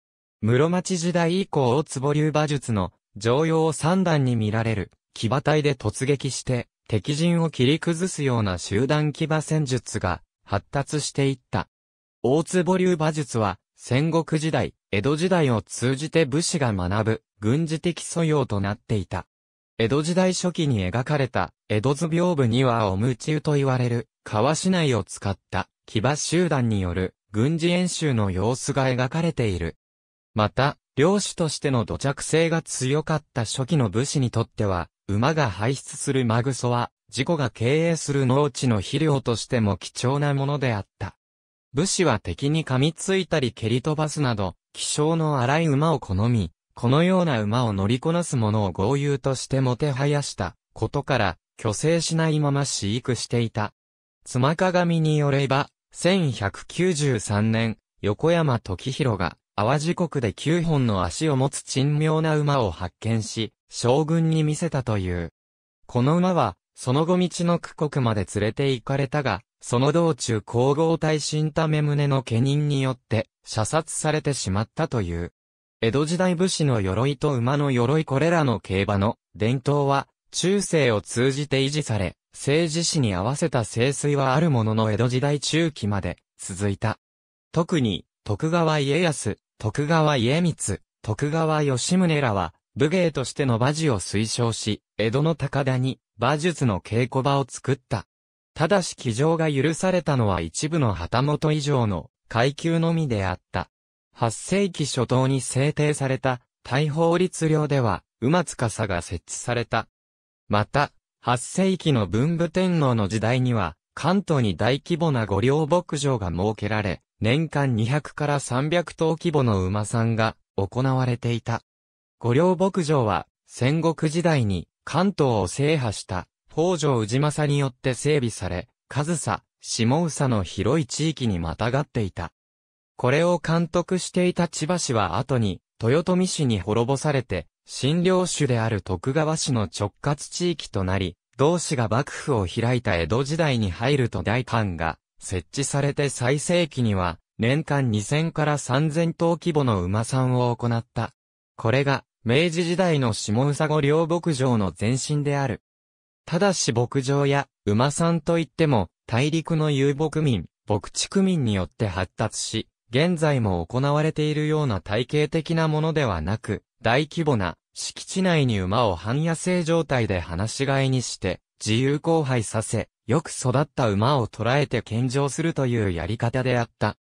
室町時代以降大坪流馬術の常用を三段に見られる。騎馬隊で突撃して、敵陣を切り崩すような集団騎馬戦術が発達していった。大坪流馬術は、戦国時代、江戸時代を通じて武士が学ぶ軍事的素養となっていた。江戸時代初期に描かれた江戸図屏風にはおむちゅうと言われる川市内を使った騎馬集団による軍事演習の様子が描かれている。また、領主としての土着性が強かった初期の武士にとっては、馬が排出するマグソは、自己が経営する農地の肥料としても貴重なものであった。武士は敵に噛みついたり蹴り飛ばすなど、気性の荒い馬を好み、このような馬を乗りこなす者を豪遊としてもてはやしたことから、虚勢しないまま飼育していた。妻鏡によれば、1193年、横山時広が、淡路国で9本の足を持つ珍妙な馬を発見し、将軍に見せたという。この馬は、その後道の区国まで連れて行かれたが、その道中皇后大臣ため胸の家人によって、射殺されてしまったという。江戸時代武士の鎧と馬の鎧これらの競馬の伝統は、中世を通じて維持され、政治史に合わせた清水はあるものの江戸時代中期まで続いた。特に、徳川家康、徳川家光、徳川吉宗らは、武芸としての馬術を推奨し、江戸の高田に馬術の稽古場を作った。ただし騎乗が許されたのは一部の旗本以上の階級のみであった。8世紀初頭に制定された大法律令では、馬司が設置された。また、8世紀の文武天皇の時代には、関東に大規模な御陵牧場が設けられ、年間200から300頭規模の馬さんが行われていた。五稜牧場は、戦国時代に関東を制覇した北条氏政によって整備され、上佐、下佐の広い地域にまたがっていた。これを監督していた千葉氏は後に、豊臣氏に滅ぼされて、新領主である徳川氏の直轄地域となり、同氏が幕府を開いた江戸時代に入ると大官が設置されて最盛期には、年間2000から3000頭規模の馬産を行った。これが、明治時代の下宇佐両牧場の前身である。ただし牧場や馬さんといっても、大陸の遊牧民、牧畜民によって発達し、現在も行われているような体系的なものではなく、大規模な敷地内に馬を半野生状態で放し飼いにして、自由交配させ、よく育った馬を捕らえて献上するというやり方であった。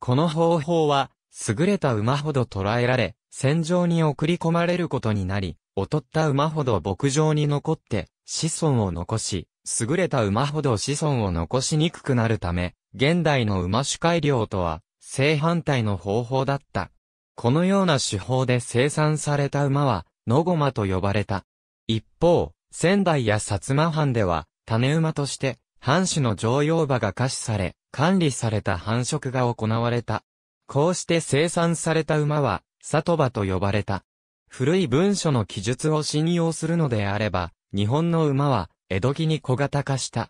この方法は、優れた馬ほど捕らえられ、戦場に送り込まれることになり、劣った馬ほど牧場に残って、子孫を残し、優れた馬ほど子孫を残しにくくなるため、現代の馬種改良とは、正反対の方法だった。このような手法で生産された馬は、野駒と呼ばれた。一方、仙台や薩摩藩では、種馬として、藩主の常用馬が可視され、管理された繁殖が行われた。こうして生産された馬は、里場と呼ばれた。古い文書の記述を信用するのであれば、日本の馬は、江戸期に小型化した。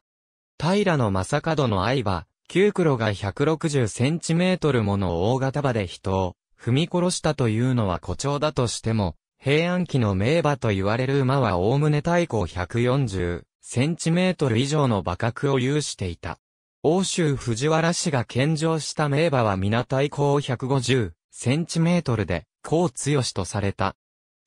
平の正門の愛は、旧黒が160センチメートルもの大型馬で人を、踏み殺したというのは誇張だとしても、平安期の名馬と言われる馬はむね太鼓140センチメートル以上の馬格を有していた。欧州藤原氏が献上した名馬は皆太高150センチメートルで、高強しとされた。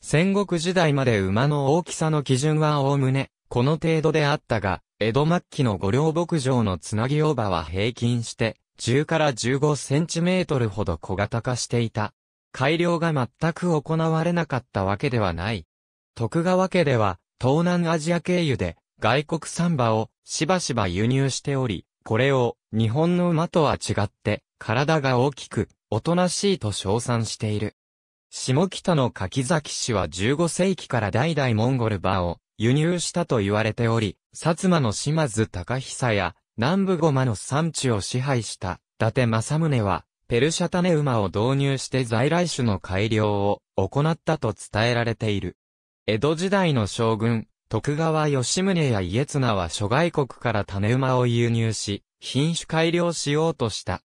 戦国時代まで馬の大きさの基準はおおむね、この程度であったが、江戸末期の御料牧場のつなぎ大場は平均して、10から15センチメートルほど小型化していた。改良が全く行われなかったわけではない。徳川家では、東南アジア経由で、外国産馬をしばしば輸入しており、これを日本の馬とは違って、体が大きく、おとなしいと称賛している。下北の柿崎氏は15世紀から代々モンゴル場を輸入したと言われており、薩摩の島津隆久や南部マの産地を支配した伊達政宗は、ペルシャタネ馬を導入して在来種の改良を行ったと伝えられている。江戸時代の将軍、徳川吉宗や家綱は諸外国から種馬を輸入し、品種改良しようとした。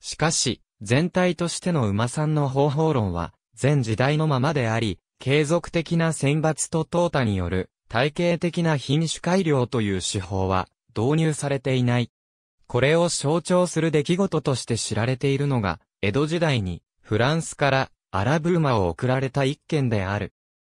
しかし、全体としての馬さんの方法論は、全時代のままであり、継続的な選抜と淘汰による、体系的な品種改良という手法は、導入されていない。これを象徴する出来事として知られているのが、江戸時代に、フランスからアラブ馬を送られた一件である。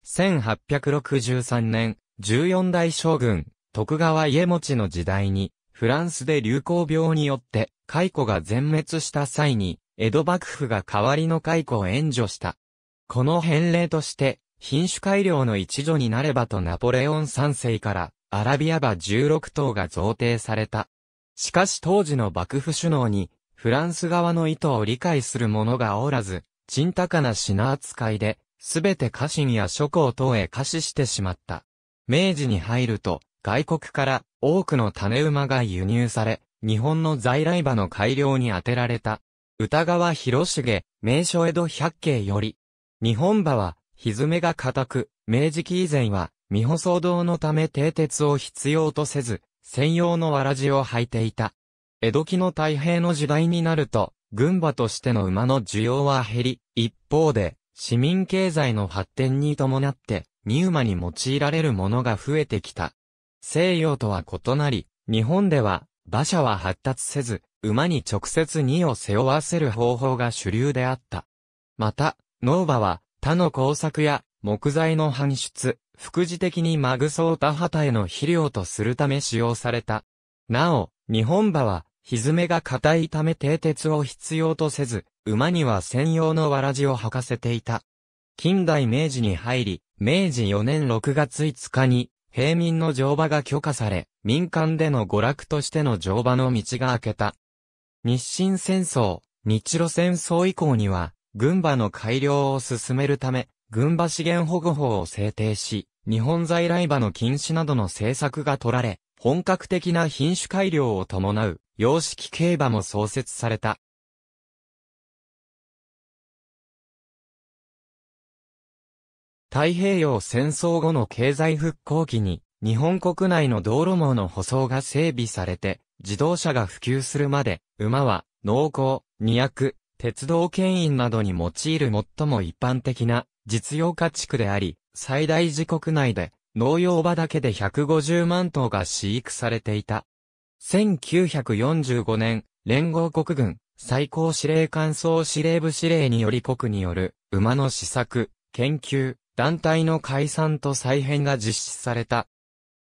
1863年、14代将軍、徳川家持の時代に、フランスで流行病によって、蚕が全滅した際に、江戸幕府が代わりの解雇を援助した。この返礼として、品種改良の一助になればとナポレオン3世からアラビア馬16頭が贈呈された。しかし当時の幕府首脳にフランス側の意図を理解する者がおらず、賃高な品扱いで、すべて家臣や諸侯等へ貸ししてしまった。明治に入ると、外国から多くの種馬が輸入され、日本の在来馬の改良に充てられた。歌川広重、名所江戸百景より。日本馬は、ひずめが固く、明治期以前は、未舗騒動のため蹄鉄を必要とせず、専用のわらじを履いていた。江戸期の太平の時代になると、軍馬としての馬の需要は減り、一方で、市民経済の発展に伴って、乳馬に用いられるものが増えてきた。西洋とは異なり、日本では、馬車は発達せず、馬に直接荷を背負わせる方法が主流であった。また、農馬は他の工作や木材の搬出、副次的にマグソータ旗への肥料とするため使用された。なお、日本馬は、ひめが硬いため蹄鉄を必要とせず、馬には専用のわらじを履かせていた。近代明治に入り、明治4年6月5日に、平民の乗馬が許可され、民間での娯楽としての乗馬の道が開けた。日清戦争、日露戦争以降には、軍馬の改良を進めるため、軍馬資源保護法を制定し、日本在来馬の禁止などの政策が取られ、本格的な品種改良を伴う、様式競馬も創設された。太平洋戦争後の経済復興期に、日本国内の道路網の舗装が整備されて、自動車が普及するまで、馬は、農耕、荷役、鉄道牽引などに用いる最も一般的な実用家畜であり、最大時刻内で農用場だけで150万頭が飼育されていた。1945年、連合国軍最高司令官総司令部司令により国による馬の試作、研究、団体の解散と再編が実施された。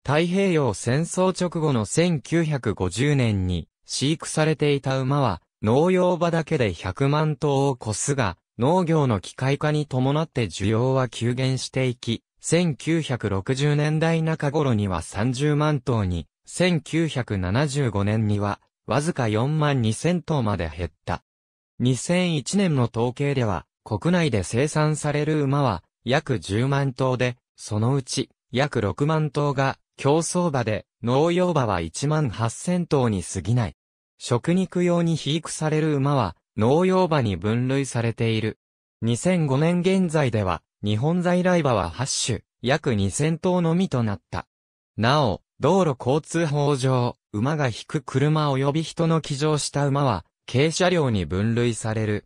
太平洋戦争直後の1950年に飼育されていた馬は農用馬だけで100万頭を超すが、農業の機械化に伴って需要は急減していき、1960年代中頃には30万頭に、1975年には、わずか4万2000頭まで減った。2001年の統計では、国内で生産される馬は、約10万頭で、そのうち、約6万頭が、競争馬で、農用馬は1万8000頭に過ぎない。食肉用に肥育される馬は、農用馬に分類されている。2005年現在では、日本在来馬は8種、約2000頭のみとなった。なお、道路交通法上、馬が引く車及び人の騎乗した馬は、軽車両に分類される。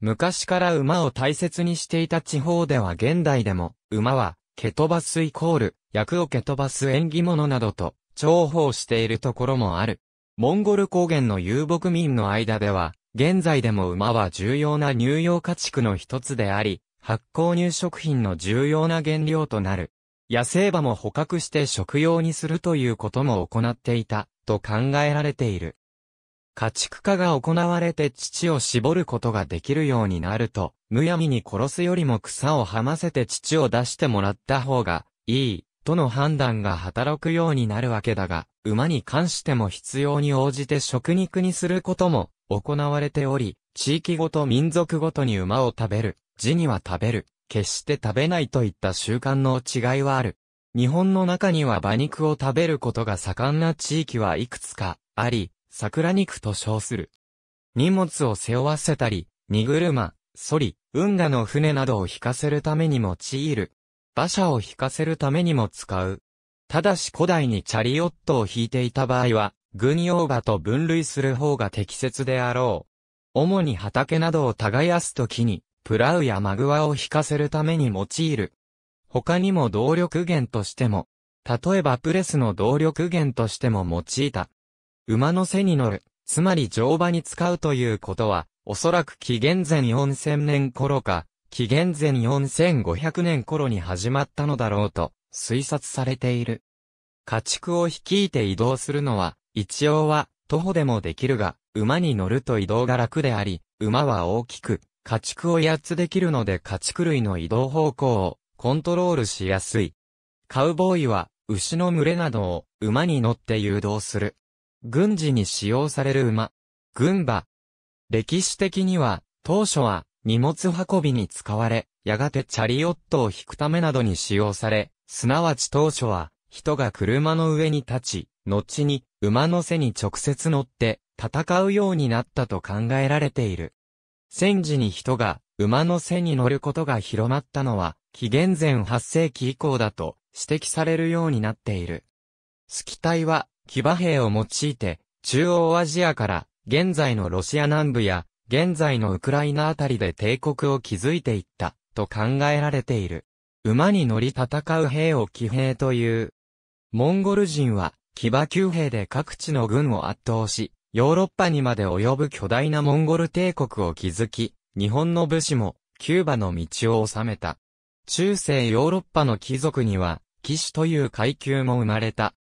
昔から馬を大切にしていた地方では現代でも、馬は、蹴飛ばすイコール、役を蹴飛ばす縁起物などと重宝しているところもある。モンゴル高原の遊牧民の間では、現在でも馬は重要な乳用家畜の一つであり、発酵乳食品の重要な原料となる。野生馬も捕獲して食用にするということも行っていた、と考えられている。家畜化が行われて乳を絞ることができるようになると、むやみに殺すよりも草をはませて乳を出してもらった方がいいとの判断が働くようになるわけだが、馬に関しても必要に応じて食肉にすることも行われており、地域ごと民族ごとに馬を食べる、地には食べる、決して食べないといった習慣の違いはある。日本の中には馬肉を食べることが盛んな地域はいくつかあり、桜肉と称する。荷物を背負わせたり、荷車、ソリ、運河の船などを引かせるために用いる馬車を引かせるためにも使う。ただし古代にチャリオットを引いていた場合は、軍用馬と分類する方が適切であろう。主に畑などを耕すときに、プラウやマグワを引かせるために用いる。他にも動力源としても、例えばプレスの動力源としても用いた。馬の背に乗る、つまり乗馬に使うということは、おそらく紀元前4000年頃か、紀元前4500年頃に始まったのだろうと推察されている。家畜を率いて移動するのは、一応は徒歩でもできるが、馬に乗ると移動が楽であり、馬は大きく、家畜を8つできるので家畜類の移動方向をコントロールしやすい。カウボーイは、牛の群れなどを馬に乗って誘導する。軍事に使用される馬。軍馬。歴史的には、当初は荷物運びに使われ、やがてチャリオットを引くためなどに使用され、すなわち当初は、人が車の上に立ち、後に馬の背に直接乗って戦うようになったと考えられている。戦時に人が馬の背に乗ることが広まったのは、紀元前8世紀以降だと指摘されるようになっている。スキイは騎馬兵を用いて、中央アジアから現在のロシア南部や現在のウクライナあたりで帝国を築いていった、と考えられている。馬に乗り戦う兵を騎兵という。モンゴル人は、騎馬級兵で各地の軍を圧倒し、ヨーロッパにまで及ぶ巨大なモンゴル帝国を築き、日本の武士も、キューバの道を治めた。中世ヨーロッパの貴族には、騎士という階級も生まれた。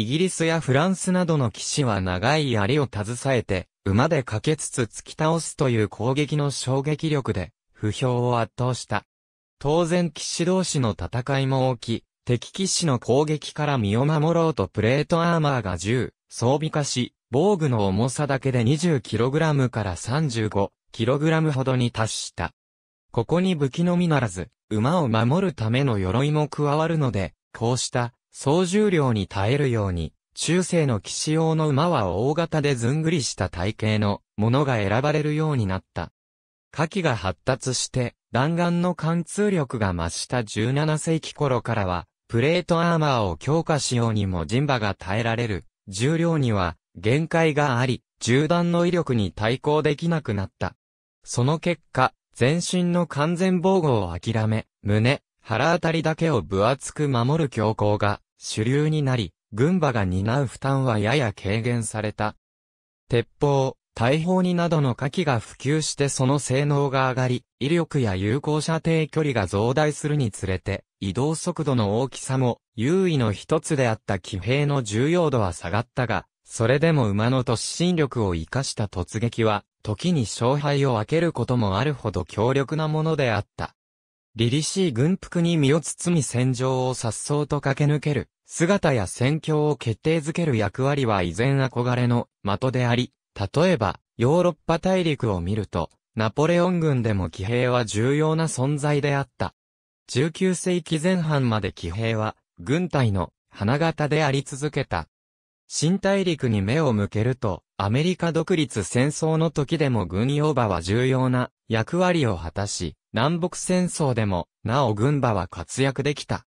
イギリスやフランスなどの騎士は長い槍を携えて、馬でかけつつ突き倒すという攻撃の衝撃力で、不評を圧倒した。当然騎士同士の戦いも大き、敵騎士の攻撃から身を守ろうとプレートアーマーが10、装備化し、防具の重さだけで 20kg から 35kg ほどに達した。ここに武器のみならず、馬を守るための鎧も加わるので、こうした総重量に耐えるように、中世の騎士用の馬は大型でずんぐりした体型のものが選ばれるようになった。火器が発達して、弾丸の貫通力が増した17世紀頃からは、プレートアーマーを強化しようにも人馬が耐えられる、重量には限界があり、銃弾の威力に対抗できなくなった。その結果、全身の完全防護を諦め、胸、腹当たりだけを分厚く守る強行が主流になり、軍馬が担う負担はやや軽減された。鉄砲、大砲になどの火器が普及してその性能が上がり、威力や有効射程距離が増大するにつれて、移動速度の大きさも優位の一つであった騎兵の重要度は下がったが、それでも馬の突進力を生かした突撃は、時に勝敗を分けることもあるほど強力なものであった。凛々しい軍服に身を包み戦場を颯爽と駆け抜ける、姿や戦況を決定づける役割は依然憧れの的であり、例えば、ヨーロッパ大陸を見ると、ナポレオン軍でも騎兵は重要な存在であった。19世紀前半まで騎兵は、軍隊の花形であり続けた。新大陸に目を向けると、アメリカ独立戦争の時でも軍用馬は重要な役割を果たし、南北戦争でも、なお軍馬は活躍できた。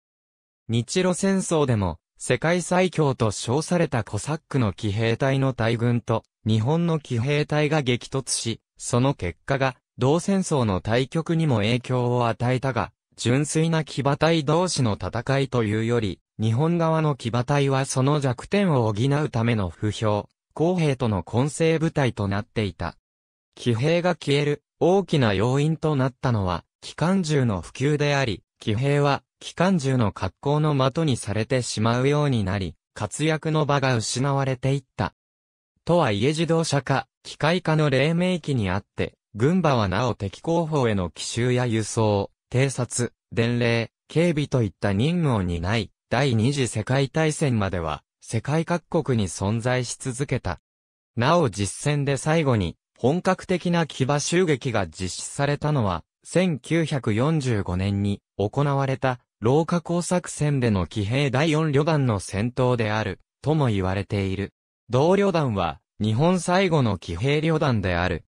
日露戦争でも、世界最強と称されたコサックの騎兵隊の大軍と、日本の騎兵隊が激突し、その結果が、同戦争の対局にも影響を与えたが、純粋な騎馬隊同士の戦いというより、日本側の騎馬隊はその弱点を補うための不評、公兵との混成部隊となっていた。騎兵が消える大きな要因となったのは、機関銃の普及であり、騎兵は機関銃の格好の的にされてしまうようになり、活躍の場が失われていった。とはいえ自動車化、機械化の黎明期にあって、軍馬はなお敵候補への奇襲や輸送、偵察、伝令、警備といった任務を担い、第二次世界大戦までは、世界各国に存在し続けた。なお実戦で最後に、本格的な騎馬襲撃が実施されたのは、1945年に行われた、老化工作戦での騎兵第四旅団の戦闘である、とも言われている。同旅団は、日本最後の騎兵旅団である。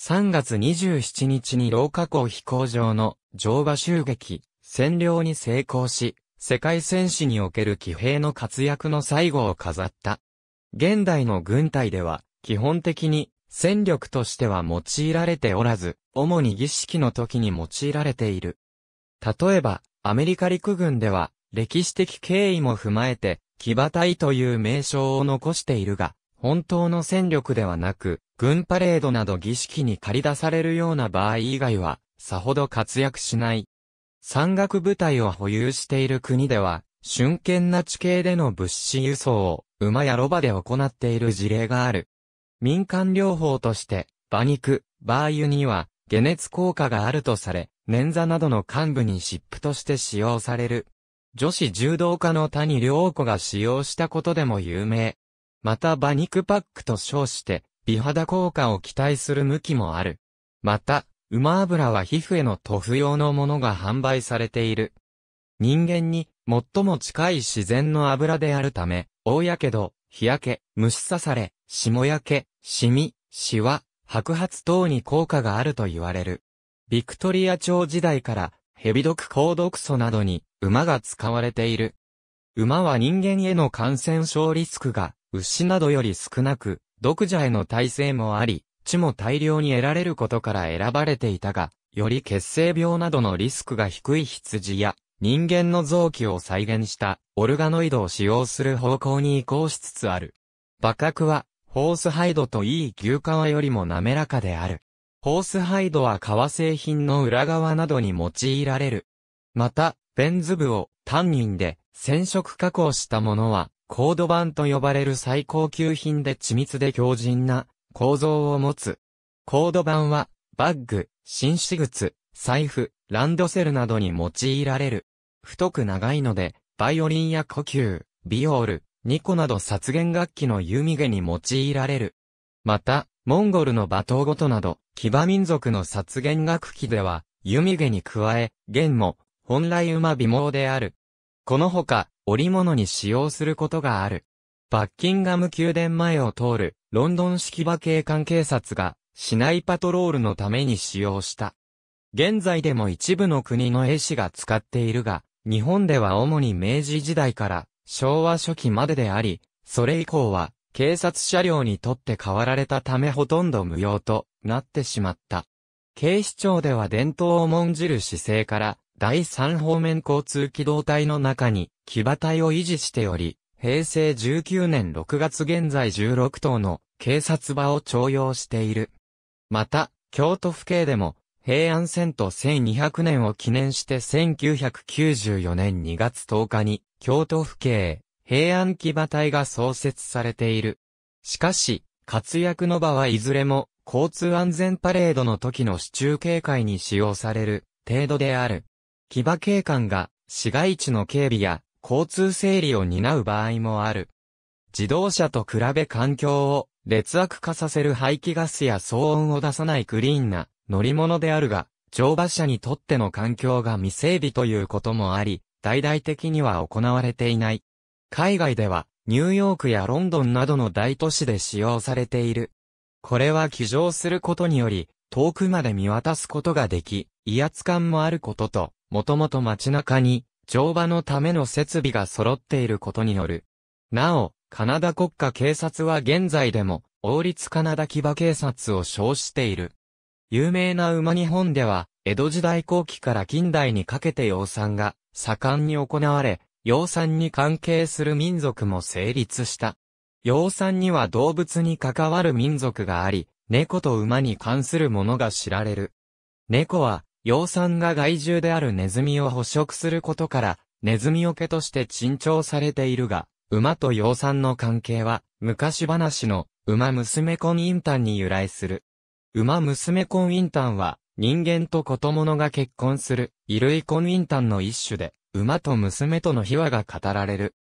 3月27日に老化工飛行場の乗馬襲撃、占領に成功し、世界戦士における騎兵の活躍の最後を飾った。現代の軍隊では、基本的に、戦力としては用いられておらず、主に儀式の時に用いられている。例えば、アメリカ陸軍では、歴史的経緯も踏まえて、騎馬隊という名称を残しているが、本当の戦力ではなく、軍パレードなど儀式に駆り出されるような場合以外は、さほど活躍しない。山岳部隊を保有している国では、瞬間な地形での物資輸送を馬やロバで行っている事例がある。民間療法として、馬肉、馬油には、解熱効果があるとされ、捻挫などの幹部に湿布として使用される。女子柔道家の谷良子が使用したことでも有名。また馬肉パックと称して、美肌効果を期待する向きもある。また、馬油は皮膚への塗布用のものが販売されている。人間に最も近い自然の油であるため、大やけど、日焼け、虫刺され、霜焼け、シミ、シワ、白髪等に効果があると言われる。ビクトリア朝時代から、ヘビ毒高毒素などに馬が使われている。馬は人間への感染症リスクが牛などより少なく、毒蛇への耐性もあり、地も大量に得られることから選ばれていたが、より血清病などのリスクが低い羊や人間の臓器を再現したオルガノイドを使用する方向に移行しつつある。馬角はホースハイドといい牛革よりも滑らかである。ホースハイドは革製品の裏側などに用いられる。また、ベンズ部をタンニンで染色加工したものはコード板と呼ばれる最高級品で緻密で強靭な構造を持つ。コード版は、バッグ、紳士靴、財布、ランドセルなどに用いられる。太く長いので、バイオリンや呼吸、ビオール、ニコなど殺弦楽器の弓毛に用いられる。また、モンゴルの馬頭ごとなど、騎馬民族の殺弦楽器では、弓毛に加え、弦も、本来馬美毛である。このほか、織物に使用することがある。バッキンガム宮殿前を通る、ロンドン式馬警官警察が市内パトロールのために使用した。現在でも一部の国の絵師が使っているが、日本では主に明治時代から昭和初期までであり、それ以降は警察車両にとって変わられたためほとんど無用となってしまった。警視庁では伝統を重んじる姿勢から第三方面交通機動隊の中に騎馬隊を維持しており、平成19年6月現在16頭の警察場を徴用している。また、京都府警でも、平安遷都1200年を記念して1994年2月10日に、京都府警、平安騎馬隊が創設されている。しかし、活躍の場はいずれも、交通安全パレードの時の市中警戒に使用される、程度である。騎馬警官が、市街地の警備や、交通整理を担う場合もある。自動車と比べ環境を劣悪化させる排気ガスや騒音を出さないクリーンな乗り物であるが、乗馬車にとっての環境が未整備ということもあり、大々的には行われていない。海外では、ニューヨークやロンドンなどの大都市で使用されている。これは騎乗することにより、遠くまで見渡すことができ、威圧感もあることと、もともと街中に、乗馬のための設備が揃っていることによる。なお、カナダ国家警察は現在でも、王立カナダ騎馬警察を称している。有名な馬日本では、江戸時代後期から近代にかけて養蚕が盛んに行われ、養蚕に関係する民族も成立した。養蚕には動物に関わる民族があり、猫と馬に関するものが知られる。猫は、養蚕が害獣であるネズミを捕食することから、ネズミよけとして珍重されているが、馬と養蚕の関係は、昔話の、馬娘婚インタンに由来する。馬娘婚インタンは、人間と子供のが結婚する、衣類婚インタンの一種で、馬と娘との秘話が語られる。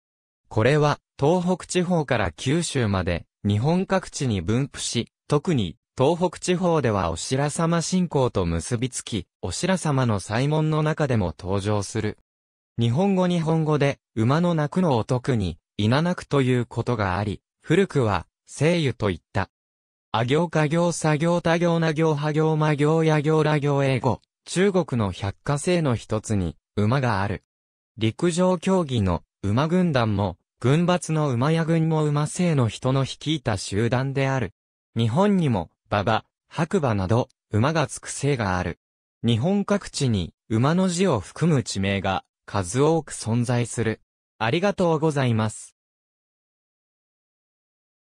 これは、東北地方から九州まで、日本各地に分布し、特に、東北地方ではお白様信仰と結びつき、お白様の祭文の中でも登場する。日本語日本語で、馬の鳴くのを特に、稲なくということがあり、古くは、聖油といった。あ行家行作業多行な行派行魔行や行ら行英語、中国の百科生の一つに、馬がある。陸上競技の馬軍団も、軍閥の馬や軍も馬姓の人の率いた集団である。日本にも、馬場、白馬など、馬がつく姓がある。日本各地に、馬の字を含む地名が、数多く存在する。ありがとうございます。